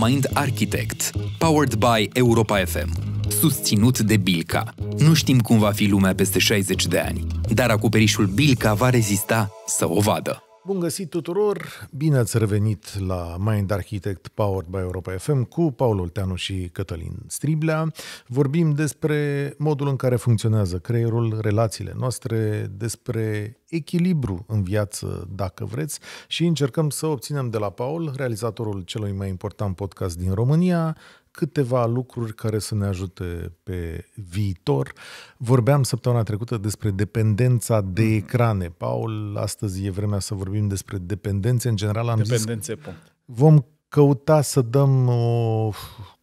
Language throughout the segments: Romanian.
Mind Architect, powered by Europa FM, susținut de Bilca. Nu știm cum va fi lumea peste 60 de ani, dar acoperișul Bilca va rezista să o vadă. Bun găsit tuturor! Bine ați revenit la Mind Architect Powered by Europa FM cu Paul Olteanu și Cătălin Striblea. Vorbim despre modul în care funcționează creierul, relațiile noastre, despre echilibru în viață, dacă vreți, și încercăm să obținem de la Paul, realizatorul celui mai important podcast din România, câteva lucruri care să ne ajute pe viitor. Vorbeam săptămâna trecută despre dependența de mhm. ecrane. Paul, astăzi e vremea să vorbim despre dependențe în general. Am Dependențe, zis, Vom căuta să dăm o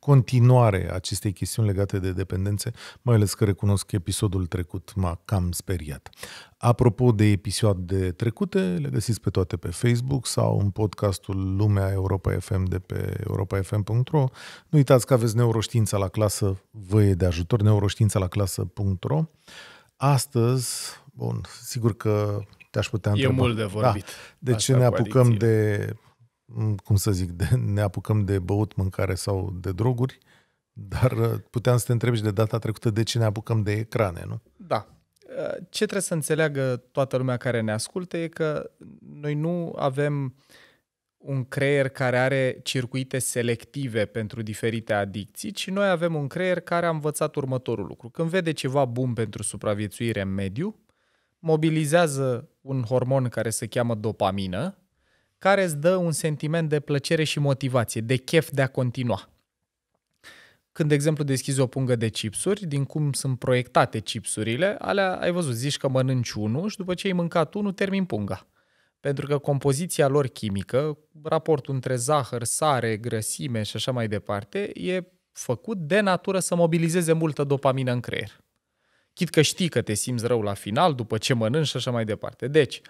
continuare acestei chestiuni legate de dependențe, mai ales că recunosc că episodul trecut m-a cam speriat. Apropo de episoade trecute, le găsiți pe toate pe Facebook sau în podcastul Lumea Europa FM de pe europafm.ro. Nu uitați că aveți neuroștiința la clasă, vă e de ajutor, neuroștiința la clasă.ro. Astăzi, bun, sigur că te-aș putea întreba. E mult de vorbit. Da, de ce ne apucăm de Mm, cum să zic, de, ne apucăm de băut, mâncare sau de droguri, dar uh, puteam să te întreb și de data trecută de ce ne apucăm de ecrane, nu? Da. Uh, ce trebuie să înțeleagă toată lumea care ne ascultă e că noi nu avem un creier care are circuite selective pentru diferite adicții, ci noi avem un creier care a învățat următorul lucru. Când vede ceva bun pentru supraviețuire în mediu, mobilizează un hormon care se cheamă dopamină, care îți dă un sentiment de plăcere și motivație, de chef de a continua. Când, de exemplu, deschizi o pungă de chipsuri, din cum sunt proiectate chipsurile, alea ai văzut, zici că mănânci unul și după ce ai mâncat unul, termin punga. Pentru că compoziția lor chimică, raportul între zahăr, sare, grăsime și așa mai departe, e făcut de natură să mobilizeze multă dopamină în creier. Chit că știi că te simți rău la final, după ce mănânci și așa mai departe. Deci, uh,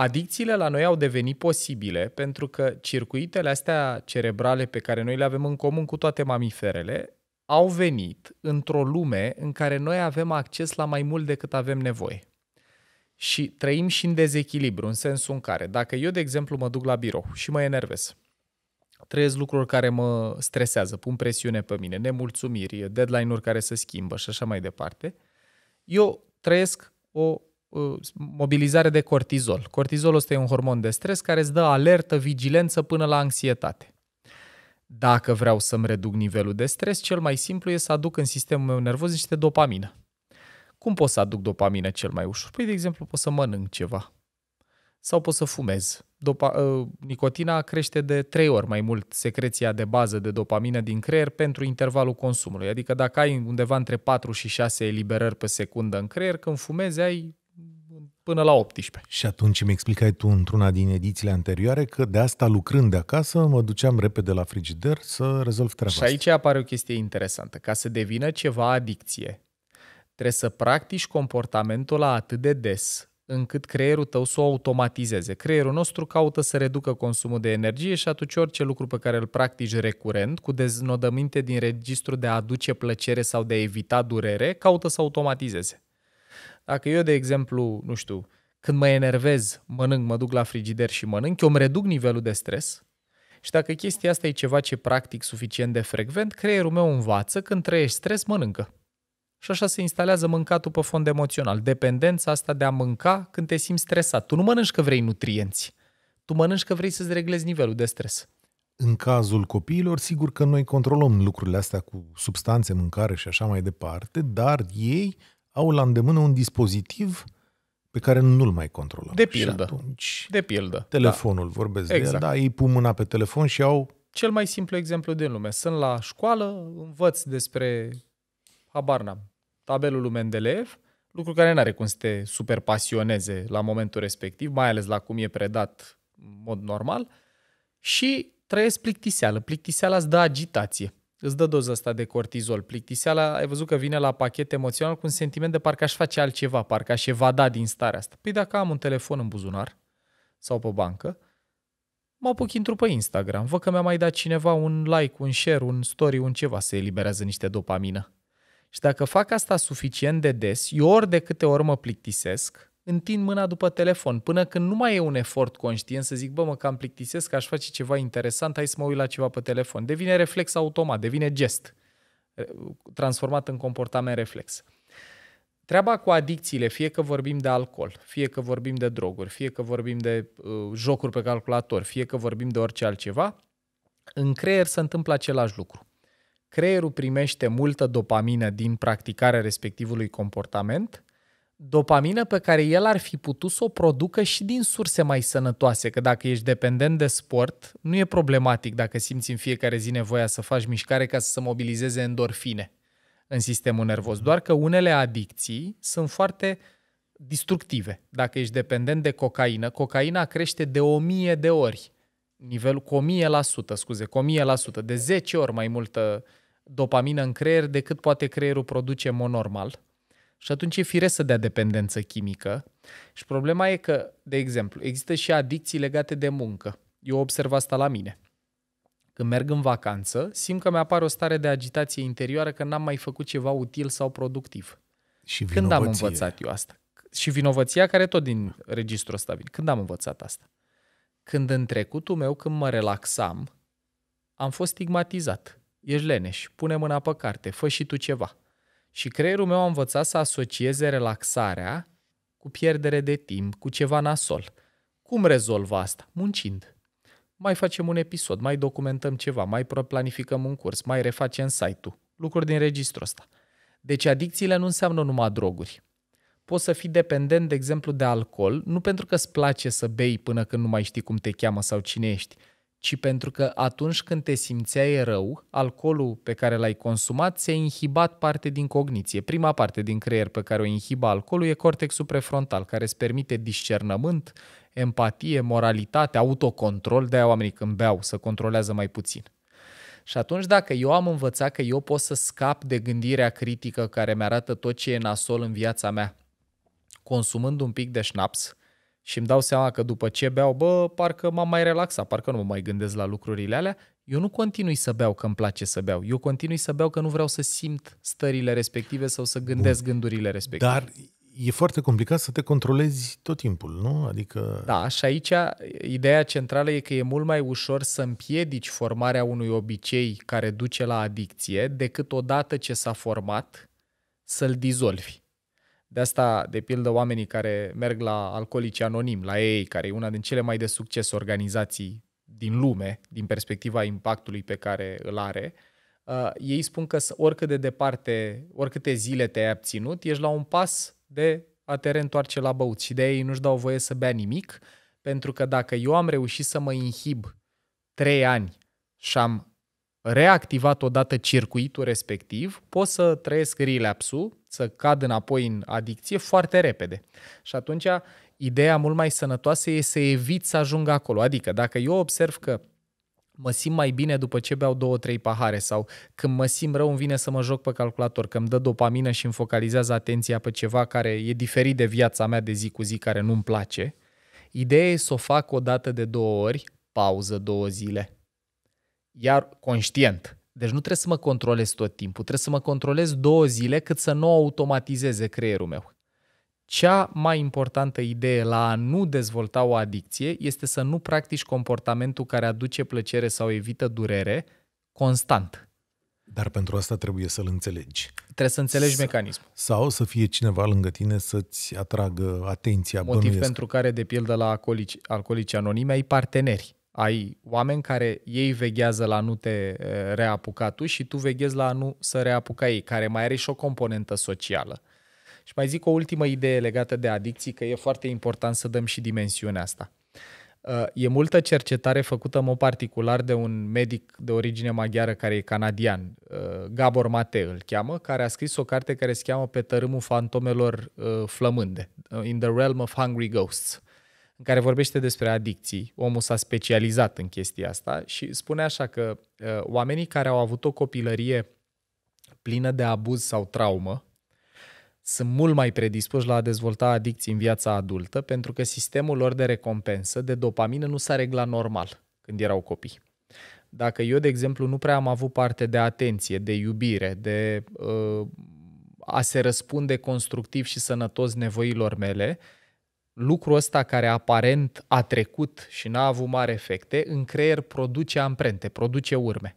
Adicțiile la noi au devenit posibile pentru că circuitele astea cerebrale pe care noi le avem în comun cu toate mamiferele au venit într-o lume în care noi avem acces la mai mult decât avem nevoie. Și trăim și în dezechilibru, în sensul în care, dacă eu, de exemplu, mă duc la birou și mă enervez, trăiesc lucruri care mă stresează, pun presiune pe mine, nemulțumiri, deadline-uri care se schimbă și așa mai departe, eu trăiesc o Uh, mobilizare de cortizol. Cortizolul este un hormon de stres care îți dă alertă, vigilență până la anxietate. Dacă vreau să-mi reduc nivelul de stres, cel mai simplu e să aduc în sistemul meu nervos niște dopamină. Cum pot să aduc dopamină cel mai ușor? Păi, de exemplu, pot să mănânc ceva sau pot să fumez. Dopa- uh, nicotina crește de 3 ori mai mult secreția de bază de dopamină din creier pentru intervalul consumului. Adică dacă ai undeva între 4 și 6 eliberări pe secundă în creier, când fumezi ai până la 18. Și atunci mi explicai tu într-una din edițiile anterioare că de asta lucrând de acasă mă duceam repede la frigider să rezolv treaba Și aici asta. apare o chestie interesantă. Ca să devină ceva adicție, trebuie să practici comportamentul la atât de des încât creierul tău să o automatizeze. Creierul nostru caută să reducă consumul de energie și atunci orice lucru pe care îl practici recurent, cu deznodăminte din registru de a aduce plăcere sau de a evita durere, caută să automatizeze. Dacă eu, de exemplu, nu știu, când mă enervez, mănânc, mă duc la frigider și mănânc, eu îmi reduc nivelul de stres și dacă chestia asta e ceva ce practic suficient de frecvent, creierul meu învață, când trăiești stres, mănâncă. Și așa se instalează mâncatul pe fond emoțional. Dependența asta de a mânca când te simți stresat. Tu nu mănânci că vrei nutrienți. Tu mănânci că vrei să-ți reglezi nivelul de stres. În cazul copiilor, sigur că noi controlăm lucrurile astea cu substanțe, mâncare și așa mai departe, dar ei au la îndemână un dispozitiv pe care nu-l mai controlăm. De pildă. Și atunci, de pildă. Da. Telefonul, da. vorbesc exact. de el, exact. da, ei pun mâna pe telefon și au... Cel mai simplu exemplu din lume. Sunt la școală, învăț despre, habar n-am, tabelul lui Mendeleev, lucru care nu are cum să te super pasioneze la momentul respectiv, mai ales la cum e predat în mod normal, și trăiesc plictiseală. Plictiseala îți dă agitație îți dă doza asta de cortizol. Plictiseala, ai văzut că vine la pachet emoțional cu un sentiment de parcă aș face altceva, parcă aș evada din starea asta. Păi dacă am un telefon în buzunar sau pe bancă, mă apuc intru pe Instagram, văd că mi-a mai dat cineva un like, un share, un story, un ceva, se eliberează niște dopamină. Și dacă fac asta suficient de des, eu ori de câte ori mă plictisesc, întind mâna după telefon, până când nu mai e un efort conștient să zic, bă, mă cam plictisesc, aș face ceva interesant, hai să mă uit la ceva pe telefon. Devine reflex automat, devine gest, transformat în comportament reflex. Treaba cu adicțiile, fie că vorbim de alcool, fie că vorbim de droguri, fie că vorbim de uh, jocuri pe calculator, fie că vorbim de orice altceva, în creier se întâmplă același lucru. Creierul primește multă dopamină din practicarea respectivului comportament – dopamină pe care el ar fi putut să o producă și din surse mai sănătoase, că dacă ești dependent de sport, nu e problematic dacă simți în fiecare zi nevoia să faci mișcare ca să se mobilizeze endorfine în sistemul nervos, doar că unele adicții sunt foarte distructive. Dacă ești dependent de cocaină, cocaina crește de 1000 de ori, nivelul cu 1000%, scuze, cu 1000%, de 10 ori mai multă dopamină în creier decât poate creierul produce monormal. normal și atunci e firesc să dea dependență chimică. Și problema e că, de exemplu, există și adicții legate de muncă. Eu observ asta la mine. Când merg în vacanță, simt că mi-apare o stare de agitație interioară că n-am mai făcut ceva util sau productiv. Și Când am învățat eu asta? Și vinovăția care tot din registrul ăsta vine. Când am învățat asta? Când în trecutul meu, când mă relaxam, am fost stigmatizat. Ești leneș, pune mâna pe carte, fă și tu ceva. Și creierul meu a învățat să asocieze relaxarea cu pierdere de timp, cu ceva nasol. Cum rezolv asta? Muncind. Mai facem un episod, mai documentăm ceva, mai planificăm un curs, mai refacem site-ul. Lucruri din registrul ăsta. Deci adicțiile nu înseamnă numai droguri. Poți să fii dependent, de exemplu, de alcool, nu pentru că îți place să bei până când nu mai știi cum te cheamă sau cine ești, ci pentru că atunci când te simțeai rău, alcoolul pe care l-ai consumat ți-a inhibat parte din cogniție. Prima parte din creier pe care o inhiba alcoolul e cortexul prefrontal, care îți permite discernământ, empatie, moralitate, autocontrol, de-aia oamenii când beau să controlează mai puțin. Și atunci dacă eu am învățat că eu pot să scap de gândirea critică care mi arată tot ce e nasol în viața mea, consumând un pic de șnaps, și îmi dau seama că după ce beau, bă, parcă m-am mai relaxat, parcă nu mă mai gândesc la lucrurile alea, eu nu continui să beau că îmi place să beau. Eu continui să beau că nu vreau să simt stările respective sau să gândesc Bun. gândurile respective. Dar e foarte complicat să te controlezi tot timpul, nu? Adică... Da, și aici ideea centrală e că e mult mai ușor să împiedici formarea unui obicei care duce la adicție decât odată ce s-a format să-l dizolvi. De asta, de pildă, oamenii care merg la Alcoolici Anonim, la ei, care e una din cele mai de succes organizații din lume, din perspectiva impactului pe care îl are, uh, ei spun că oricât de departe, oricâte zile te-ai abținut, ești la un pas de a te reîntoarce la băut și de ei nu-și dau voie să bea nimic, pentru că dacă eu am reușit să mă inhib trei ani și am reactivat odată circuitul respectiv, pot să trăiesc relapsul, să cad înapoi în adicție foarte repede. Și atunci ideea mult mai sănătoasă e să evit să ajung acolo. Adică dacă eu observ că mă simt mai bine după ce beau două, trei pahare sau când mă simt rău îmi vine să mă joc pe calculator, că îmi dă dopamină și îmi focalizează atenția pe ceva care e diferit de viața mea de zi cu zi, care nu-mi place. Ideea e să o fac o dată de două ori, pauză două zile iar conștient. Deci nu trebuie să mă controlez tot timpul, trebuie să mă controlez două zile cât să nu automatizeze creierul meu. Cea mai importantă idee la a nu dezvolta o adicție este să nu practici comportamentul care aduce plăcere sau evită durere constant. Dar pentru asta trebuie să-l înțelegi. Trebuie să înțelegi S- mecanismul. Sau să fie cineva lângă tine să-ți atragă atenția. Motiv bănuiesc. pentru care, de pildă, la alcoolici, alcoolici anonime ai parteneri ai oameni care ei veghează la nu te eh, reapuca tu și tu veghezi la nu să reapuca ei, care mai are și o componentă socială. Și mai zic o ultimă idee legată de adicții, că e foarte important să dăm și dimensiunea asta. Eh, e multă cercetare făcută în mod particular de un medic de origine maghiară care e canadian, eh, Gabor Mate îl cheamă, care a scris o carte care se cheamă Pe tărâmul fantomelor flămânde, In the Realm of Hungry Ghosts în care vorbește despre adicții. Omul s-a specializat în chestia asta și spune așa că uh, oamenii care au avut o copilărie plină de abuz sau traumă sunt mult mai predispuși la a dezvolta adicții în viața adultă pentru că sistemul lor de recompensă, de dopamină, nu s-a reglat normal când erau copii dacă eu, de exemplu, nu prea am avut parte de atenție, de iubire, de uh, a se răspunde constructiv și sănătos nevoilor mele, lucrul ăsta care aparent a trecut și n-a avut mari efecte, în creier produce amprente, produce urme.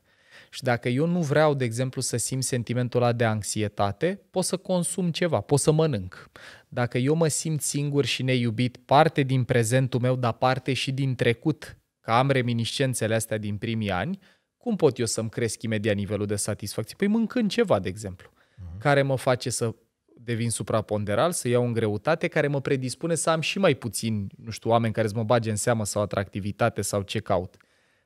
Și dacă eu nu vreau, de exemplu, să simt sentimentul ăla de anxietate, pot să consum ceva, pot să mănânc. Dacă eu mă simt singur și neiubit, parte din prezentul meu, dar parte și din trecut, că am reminiscențele astea din primii ani, cum pot eu să-mi cresc imediat nivelul de satisfacție? Păi mâncând ceva, de exemplu, uh-huh. care mă face să devin supraponderal, să iau în greutate care mă predispune să am și mai puțin, nu știu, oameni care să mă bage în seamă sau atractivitate sau ce caut.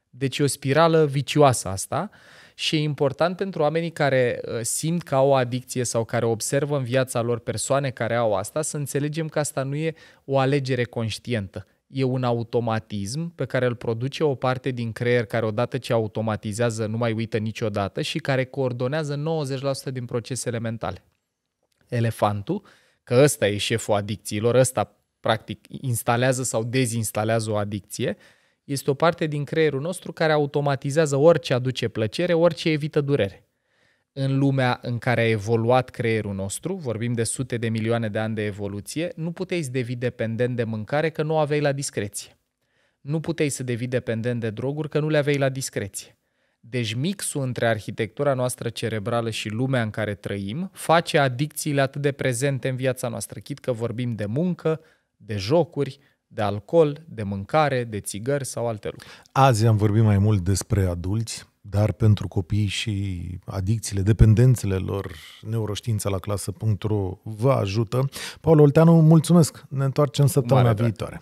Deci e o spirală vicioasă asta și e important pentru oamenii care uh, simt că au o adicție sau care observă în viața lor persoane care au asta să înțelegem că asta nu e o alegere conștientă. E un automatism pe care îl produce o parte din creier care odată ce automatizează nu mai uită niciodată și care coordonează 90% din procesele mentale elefantul, că ăsta e șeful adicțiilor, ăsta practic instalează sau dezinstalează o adicție, este o parte din creierul nostru care automatizează orice aduce plăcere, orice evită durere. În lumea în care a evoluat creierul nostru, vorbim de sute de milioane de ani de evoluție, nu puteai să devii dependent de mâncare că nu o aveai la discreție. Nu puteai să devii dependent de droguri că nu le aveai la discreție deci mixul între arhitectura noastră cerebrală și lumea în care trăim face adicțiile atât de prezente în viața noastră, chit că vorbim de muncă, de jocuri, de alcool, de mâncare, de țigări sau alte lucruri. Azi am vorbit mai mult despre adulți, dar pentru copii și adicțiile, dependențele lor, neuroștiința la clasă.ro vă ajută. Paul Olteanu, mulțumesc! Ne întoarcem săptămâna viitoare!